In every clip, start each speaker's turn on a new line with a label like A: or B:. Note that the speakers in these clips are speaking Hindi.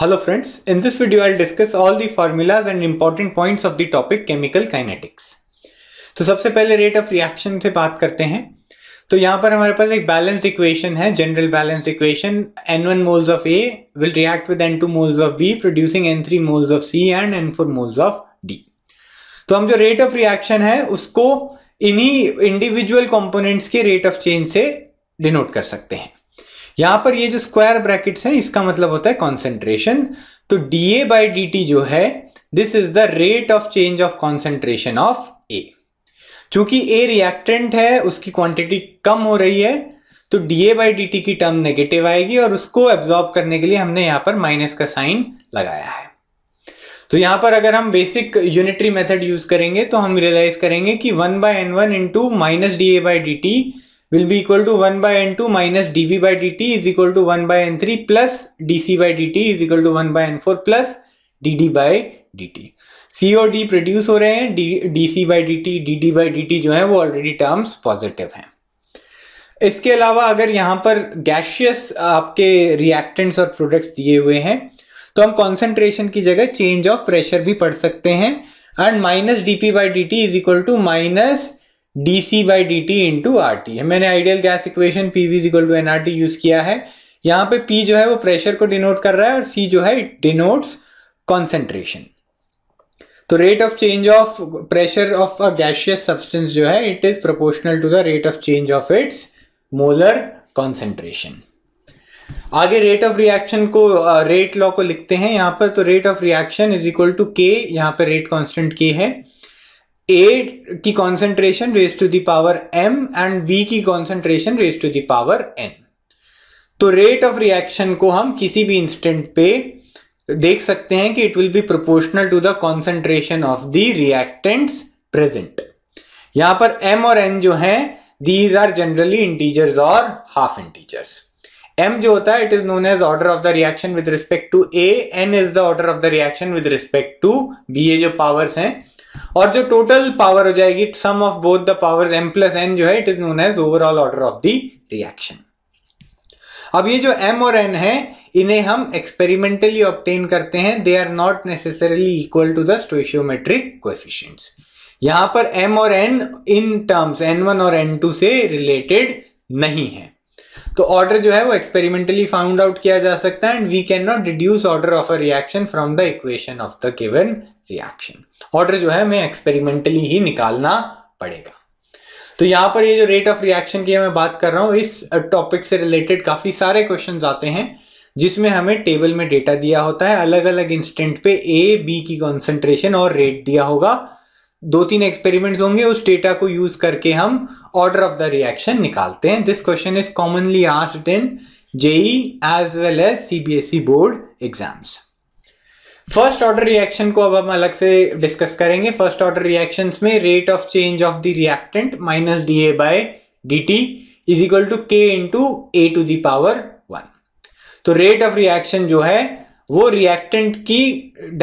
A: Hello friends in this video I'll discuss all the formulas and important points of the topic chemical kinetics. तो सबसे पहले रेट ऑफ रिएक्शन से बात करते हैं तो यहाँ पर हमारे पास एक बैलेंस इक्वेशन है general balance equation n one moles of A will react with n two moles of B producing n three moles of C and n four moles of D तो हम जो रेट ऑफ रिएक्शन है उसको इन्हीं इंडिविजुअल कॉम्पोनेंट्स के रेट ऑफ चेंज से डिनोट कर सकते हैं यहां पर ये जो स्क्वायर ब्रैकेट्स हैं इसका मतलब होता है कॉन्सेंट्रेशन तो d A by D t जो है this is the rate of change of concentration of A चूंकि ए रिएक्टेंट है उसकी क्वांटिटी कम हो रही है तो d A by D t की टर्म नेगेटिव आएगी और उसको एब्जॉर्ब करने के लिए हमने यहां पर माइनस का साइन लगाया है तो यहां पर अगर हम बेसिक यूनिटरी मेथड यूज करेंगे तो हम रियलाइज करेंगे कि one by n one into minus D A by D t will be equal to 1 by n2 minus dv by dt is equal to 1 by n3 plus dc by dt is equal to 1 by n4 plus dd by dt C और डी प्रोड्यूस हो रहे हैं d C by D t d D by D t जो है वो ऑलरेडी टर्म्स पॉजिटिव हैं इसके अलावा अगर यहाँ पर गैशियस आपके रिएक्टेंट्स और प्रोडक्ट्स दिए हुए हैं तो हम कॉन्सेंट्रेशन की जगह चेंज ऑफ प्रेशर भी पढ़ सकते हैं and minus d P by D T is equal to minus d C by D t into R T है मैंने ideal gas equation P V equal to n R T use किया है यहाँ पे पी जो है वो प्रेशर को डिनोट कर रहा है और सी जो है इट डिनोट्स कॉन्सेंट्रेशन तो rate of change of pressure of a gaseous substance जो है it is proportional to the rate of change of its molar concentration आगे रेट ऑफ रिएक्शन को रेट uh, लॉ को लिखते हैं यहाँ पर तो rate of reaction is equal to k यहाँ पर रेट कांस्टेंट के है ए की concentration raise to the power m and B की concentration raise to the power n तो रेट ऑफ रिएक्शन को हम किसी भी इंस्टेंट पे देख सकते हैं कि it will be proportional to the concentration of the reactants present यहां पर एम और एन जो हैं दीज आर जनरली इंटीजर्स और हाफ इंटीजर्स एम जो होता है it is known as order of the reaction with respect to A n is the order of the reaction with respect to B ए जो पावर्स हैं और जो टोटल पावर हो जाएगी sum of both the power m plus n जो है it is known as overall order of the reaction अब ये जो m और n है इन्हें हम एक्सपेरिमेंटली ऑप्टेन करते हैं they are not necessarily equal to the stoichiometric coefficients यहां पर m और n इन टर्म्स n1 और n2 से रिलेटेड नहीं है तो ऑर्डर जो है वो एक्सपेरिमेंटली फाउंड आउट किया जा सकता है and we can not reduce order of a reaction from the equation of the given reaction order जो है हमें एक्सपेरिमेंटली ही निकालना पड़ेगा तो यहाँ पर ये जो रेट ऑफ रिएक्शन की मैं बात कर रहा हूँ इस टॉपिक से रिलेटेड काफ़ी सारे क्वेश्चन आते हैं जिसमें हमें टेबल में डेटा दिया होता है अलग अलग इंस्टेंट पे ए बी की कॉन्सेंट्रेशन और रेट दिया होगा दो तीन एक्सपेरिमेंट्स होंगे उस डेटा को यूज करके हम ऑर्डर ऑफ द रिएक्शन निकालते हैं this question is commonly asked in JEE as well as CBSE board exams first order reaction को अब हम अलग से डिस्कस करेंगे फर्स्ट ऑर्डर रिएक्शन में rate of change of the reactant minus D A by d T is equal to k into A to the power one तो रेट ऑफ रिएक्शन जो है वो रिएक्टेंट की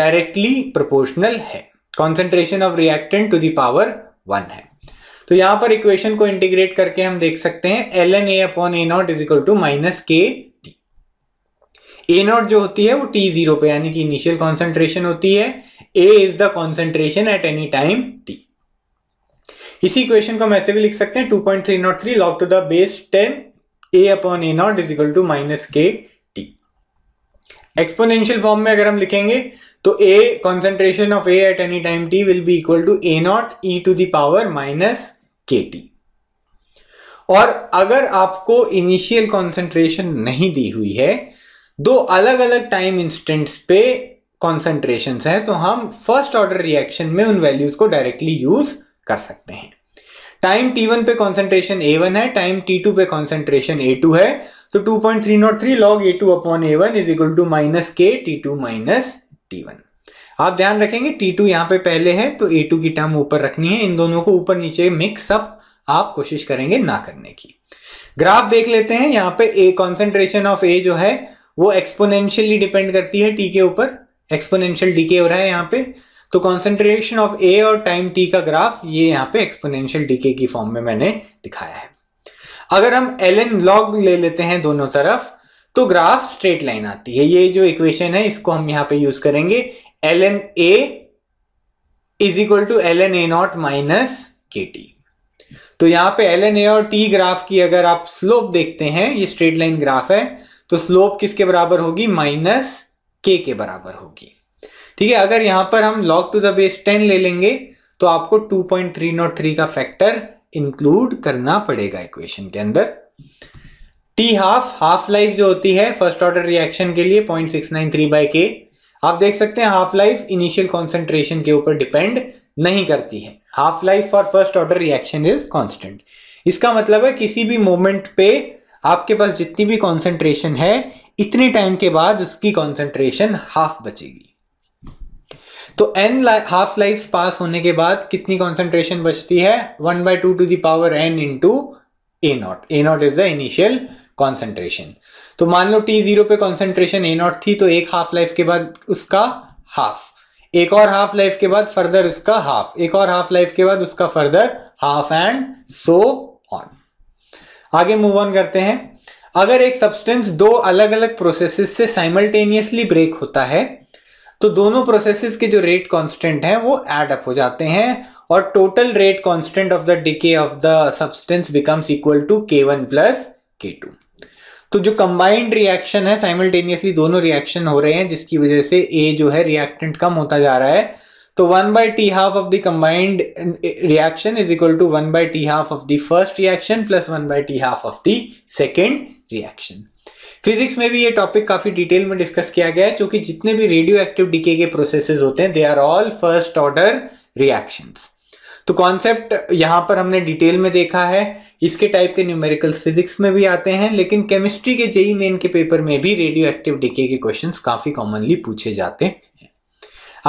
A: डायरेक्टली प्रोपोर्शनल है concentration of reactant to the power one है तो यहां पर इक्वेशन को इंटीग्रेट करके हम देख सकते हैं L N A upon A naught is equal to minus k t A naught जो होती है वो टी जीरो पे यानी कि इनिशियल कॉन्सेंट्रेशन होती है A is the concentration at any time t इसी इक्वेशन को हम ऐसे भी लिख सकते हैं two point three naught three log to the base ten A upon A naught is equal to minus k t exponential form में अगर हम लिखेंगे तो concentration of A at any time t will be equal to A naught e to to the minus k t और अगर आपको इनिशियल कॉन्सेंट्रेशन नहीं दी हुई है दो अलग अलग टाइम इंस्टेंट्स पे कॉन्सेंट्रेशन है तो हम फर्स्ट ऑर्डर रिएक्शन में उन वैल्यूज को डायरेक्टली यूज कर सकते हैं टाइम टी वन पे कॉन्सेंट्रेशन ए वन है टाइम टी टू पे कॉन्सेंट्रेशन ए टू है तो two point three naught three log A two upon one is equal to minus k t two minus t one आप ध्यान रखेंगे टी टू यहाँ पे पहले है तो ए टू की टर्म ऊपर रखनी है इन दोनों को ऊपर नीचे मिक्सअप आप कोशिश करेंगे ना करने की ग्राफ देख लेते हैं यहाँ पे ए कॉन्सेंट्रेशन ऑफ ए जो है वो एक्सपोनेंशियली डिपेंड करती है टी के ऊपर एक्सपोनेंशियल डीके हो रहा है यहाँ पे तो कॉन्सेंट्रेशन ऑफ ए और टाइम टी का ग्राफ ये यहाँ पे एक्सपोनेंशियल डीके की फॉर्म में मैंने दिखाया है अगर हम एल एन लॉग ले लेते हैं दोनों तरफ तो ग्राफ स्ट्रेट लाइन आती है ये जो इक्वेशन है इसको हम यहाँ पे यूज करेंगे l N A is equal to l N A naught minus k t तो यहाँ पे एल एन ए और टी ग्राफ की अगर आप स्लोप देखते हैं ये स्ट्रेट लाइन ग्राफ है तो स्लोप किसके बराबर होगी माइनस के के बराबर होगी ठीक है अगर यहाँ पर हम log to the base ten ले लेंगे तो आपको 2.303 का फैक्टर इंक्लूड करना पड़ेगा इक्वेशन के अंदर टी हाफ हाफ लाइफ जो होती है फर्स्ट ऑर्डर रिएक्शन के लिए point six nine three by k आप देख सकते हैं हाफ लाइफ इनिशियल कॉन्सेंट्रेशन के ऊपर डिपेंड नहीं करती है half life for first order reaction is constant इसका मतलब है किसी भी मोमेंट पे आपके पास जितनी भी कॉन्सेंट्रेशन है इतने टाइम के बाद उसकी कॉन्सेंट्रेशन हाफ बचेगी तो एन हाफ लाइफ पास होने के बाद कितनी कॉन्सेंट्रेशन बचती है one by two to the power N into A naught A naught is the initial concentration तो मान लो टी जीरो पे कॉन्सेंट्रेशन ए नॉट थी तो एक हाफ लाइफ के बाद उसका हाफ एक और हाफ लाइफ के बाद फर्दर उसका हाफ एक और हाफ लाइफ के बाद उसका further half and so on आगे मूव ऑन करते हैं अगर एक सब्सटेंस दो अलग अलग प्रोसेसेस से साइमल्टेनियसली ब्रेक होता है तो दोनों प्रोसेसेस के जो रेट कांस्टेंट हैं वो एड अप हो जाते हैं और total rate constant of the decay of the substance becomes equal to K one plus K two तो जो कंबाइंड रिएक्शन है साइमल्टेनियसली दोनों रिएक्शन हो रहे हैं जिसकी वजह से ए जो है रिएक्टेंट कम होता जा रहा है तो one by T half of the combined reaction is equal to one by T half of the first reaction plus one by T half of the second reaction physics में भी ये टॉपिक काफी डिटेल में डिस्कस किया गया है क्योंकि जितने भी रेडियो एक्टिव डीके के प्रोसेसेस होते हैं they are all first order reactions तो कॉन्सेप्ट यहाँ पर हमने डिटेल में देखा है इसके टाइप के न्यूमेरिकल्स फिजिक्स में भी आते हैं लेकिन केमिस्ट्री के जेई मेन के पेपर में भी रेडियो एक्टिव डीके के क्वेश्चन काफ़ी कॉमनली पूछे जाते हैं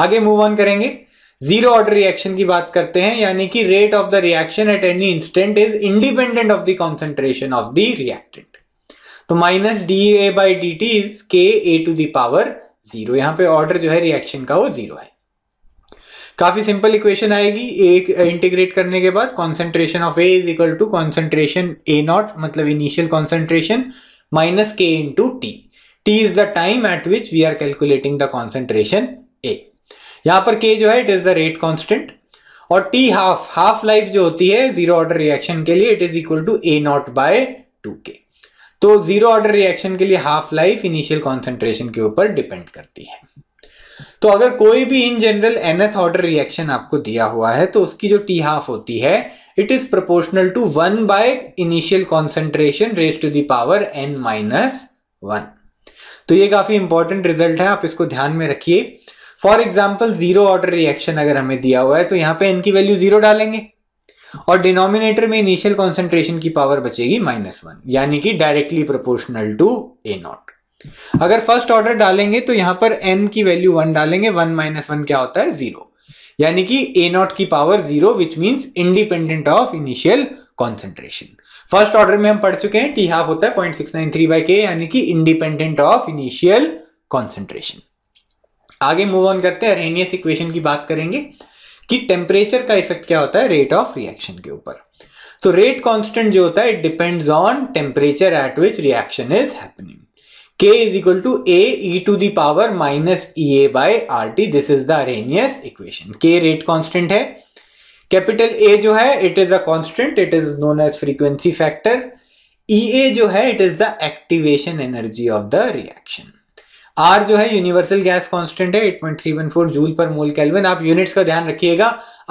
A: आगे मूव ऑन करेंगे जीरो ऑर्डर रिएक्शन की बात करते हैं यानी कि rate of the reaction at any instant is independent of the concentration of the reactant तो minus D A by D T is K A to the power zero यहाँ पे ऑर्डर जो है रिएक्शन का वो जीरो है काफ़ी सिंपल इक्वेशन आएगी एक इंटीग्रेट uh, करने के बाद concentration of A is equal to concentration A naught मतलब initial concentration minus K into T T is the time at which we are calculating the concentration A यहाँ पर के जो है it is the rate constant और टी हाफ हाफ लाइफ जो होती है जीरो ऑर्डर रिएक्शन के लिए it is equal to A naught by two K तो जीरो ऑर्डर रिएक्शन के लिए हाफ लाइफ इनिशियल कॉन्सेंट्रेशन के ऊपर डिपेंड करती है तो अगर कोई भी in general nth order reaction आपको दिया हुआ है तो उसकी जो टी हाफ होती है it is proportional to one by initial concentration raise to the power N minus one तो ये काफी इंपॉर्टेंट रिजल्ट है आप इसको ध्यान में रखिए for example zero order reaction अगर हमें दिया हुआ है तो यहाँ पे की वैल्यू जीरो डालेंगे और डिनोमिनेटर में इनिशियल कॉन्सेंट्रेशन की पावर बचेगी माइनस वन यानी कि directly proportional to A naught अगर फर्स्ट ऑर्डर डालेंगे तो यहां पर एन की वैल्यू वन डालेंगे वन माइनस वन क्या होता है जीरो यानी कि ए नॉट की power zero which mean independent of initial concentration first order में हम पढ़ चुके हैं टी हाफ होता है point six nine three by K यानी कि इंडिपेंडेंट ऑफ इनिशियल कॉन्सेंट्रेशन आगे मूव ऑन करते हैं रेनियस इक्वेशन की बात करेंगे कि टेम्परेचर का इफेक्ट क्या होता है रेट ऑफ रिएक्शन के ऊपर तो रेट कॉन्स्टेंट जो होता है it depends on temperature at which reaction is happening k is equal to to the power minus E A ea R T this is the Arrhenius equation. k rate constant है कैपिटल ए जो है it is a constant it is known as frequency factor E जो है it is the activation energy of the reaction R जो है यूनिवर्सल गैस कॉन्स्टेंट है eight point three one four joule per mole kelvin आप यूनिट्स का ध्यान रखिएगा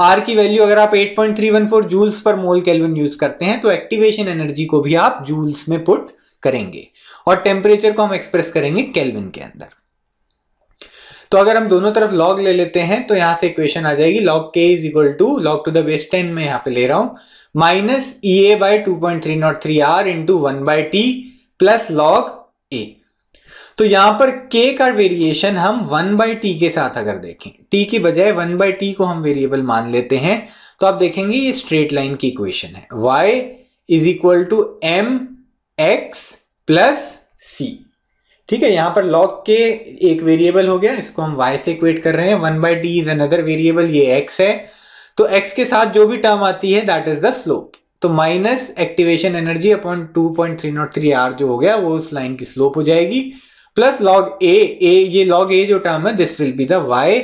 A: आर की वैल्यू अगर आप eight point three one four joules per mole kelvin use करते हैं तो एक्टिवेशन एनर्जी को भी आप जूल्स में पुट करेंगे और टेम्परेचर को हम एक्सप्रेस करेंगे केल्विन के अंदर तो अगर हम दोनों तरफ लॉग ले लेते हैं तो यहां से इक्वेशन आ जाएगी log K is equal to log to the base ten में यहां पे ले रहा हूं minus E A by two point three naught three R into one by T plus log A तो यहां पर k का वेरिएशन हम वन बाई टी के साथ अगर देखें t की बजाय वन बाई टी को हम वेरिएबल मान लेते हैं तो आप देखेंगे ये स्ट्रेट लाइन की इक्वेशन है y is equal to M X plus C ठीक है यहाँ पर लॉग के एक वेरिएबल हो गया इसको हम वाई से इक्वेट कर रहे हैं one by T is another variable ये एक्स है तो एक्स के साथ जो भी टर्म आती है दैट इज द स्लोप तो minus activation energy upon two point three naught three R जो हो गया वो उस लाइन की स्लोप हो जाएगी प्लस लॉग ए ए ये लॉग ए जो टर्म है this will be the Y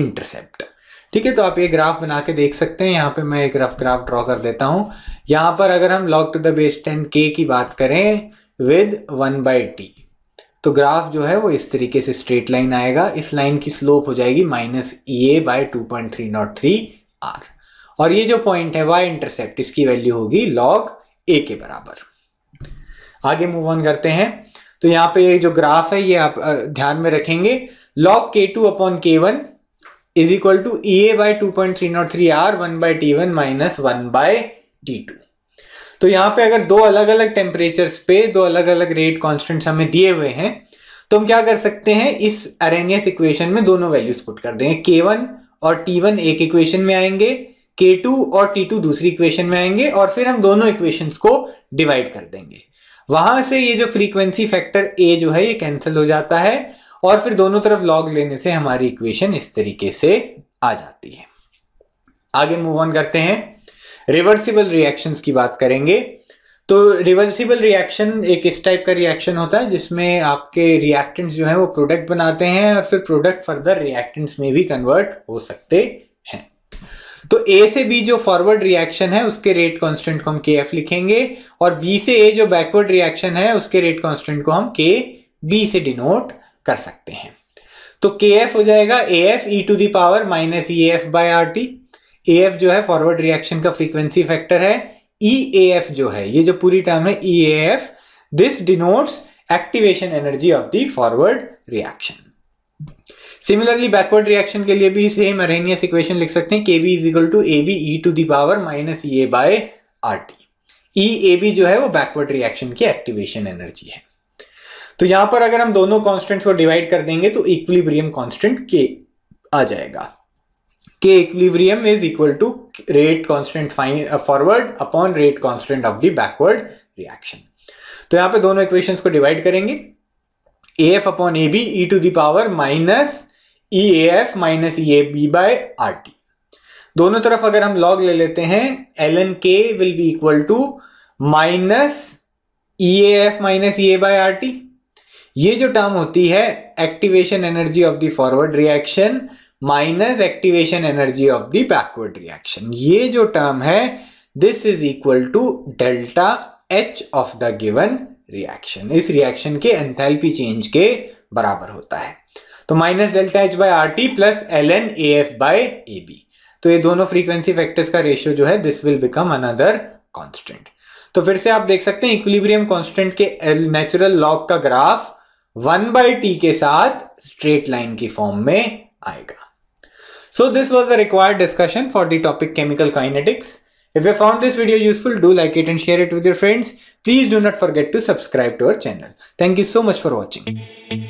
A: intercept ठीक है तो आप ये ग्राफ बना के देख सकते हैं यहाँ पे मैं एक रफ ग्राफ ड्रॉ कर देता हूँ यहाँ पर अगर हम log to the base ten K की बात करें विद वन बाई टी तो ग्राफ जो है वो इस तरीके से स्ट्रेट लाइन आएगा इस लाइन की स्लोप हो जाएगी minus E A by two point three naught three R और ये जो पॉइंट है वाई इंटरसेप्ट इसकी वैल्यू होगी लॉग ए के बराबर आगे मूव ऑन करते हैं तो यहाँ पे ये जो ग्राफ है ये आप ध्यान में रखेंगे log K two upon K one is equal to E A by two point three naught three R one by T one minus one by T two तो यहाँ पे अगर दो अलग अलग टेम्परेचर्स पे दो अलग अलग रेट कॉन्स्टेंट्स हमें दिए हुए हैं तो हम क्या कर सकते हैं इस अरेनियस इक्वेशन में दोनों वैल्यूज पुट कर देंगे के वन और टी वन एक इक्वेशन में आएंगे के टू और टी टू दूसरी इक्वेशन में आएंगे और फिर हम दोनों इक्वेशन को डिवाइड कर देंगे वहां से ये जो फ्रीक्वेंसी फैक्टर ए जो है ये कैंसिल हो जाता है और फिर दोनों तरफ लॉग लेने से हमारी इक्वेशन इस तरीके से आ जाती है आगे मूव ऑन करते हैं रिवर्सिबल रिएक्शंस की बात करेंगे तो रिवर्सिबल रिएक्शन एक इस टाइप का रिएक्शन होता है जिसमें आपके रिएक्टेंट्स जो हैं वो प्रोडक्ट बनाते हैं और फिर प्रोडक्ट फर्दर रिएक्टेंट्स में भी कन्वर्ट हो सकते हैं तो ए से बी जो फॉरवर्ड रिएक्शन है उसके रेट कांस्टेंट को हम के एफ लिखेंगे और बी से ए जो बैकवर्ड रिएक्शन है उसके रेट कांस्टेंट को हम के बी से डिनोट कर सकते हैं तो के एफ हो जाएगा A F E to the power minus E F by R T A F जो है फॉरवर्ड रिएक्शन का फ्रीक्वेंसी फैक्टर है ई ए एफ जो है ये जो पूरी टर्म है E A F this denotes activation energy of the forward reaction similarly backward reaction के लिए भी सेम अरेनियस इक्वेशन लिख सकते हैं K B is equal to A B E to the power minus E A bye are T E A B जो है वो बैकवर्ड रिएक्शन की एक्टिवेशन एनर्जी है तो यहां पर अगर हम दोनों कॉन्स्टेंट्स को डिवाइड कर देंगे तो इक्विलिब्रियम कॉन्स्टेंट के आ जाएगा k equilibrium is equal to rate constant uh, forward upon rate constant of the backward reaction. तो यहाँ पे दोनों इक्वेशंस को डिवाइड करेंगे A F upon A B E to the power minus E A F minus E A B by are T दोनों तरफ अगर हम लॉग ले लेते हैं L N K will be equal to minus E A F minus E A bye are R T जो टर्म होती है activation energy of the forward reaction minus activation energy of the backward reaction ये जो टर्म है this is equal to delta H of the given reaction इस रिएक्शन के एंथैल्पी चेंज के बराबर होता है तो minus delta H by R T plus L N A F by A B तो ये दोनों फ्रीक्वेंसी फैक्टर्स का रेशियो जो है this will become another constant तो फिर से आप देख सकते हैं इक्विलिब्रियम कॉन्स्टेंट के नेचुरल लॉग का ग्राफ वन बाई टी के साथ स्ट्रेट लाइन की फॉर्म में आएगा So this was the required discussion for the topic chemical kinetics. If you found this video useful, do like it and share it with your friends. Please do not forget to subscribe to our channel. Thank you so much for watching.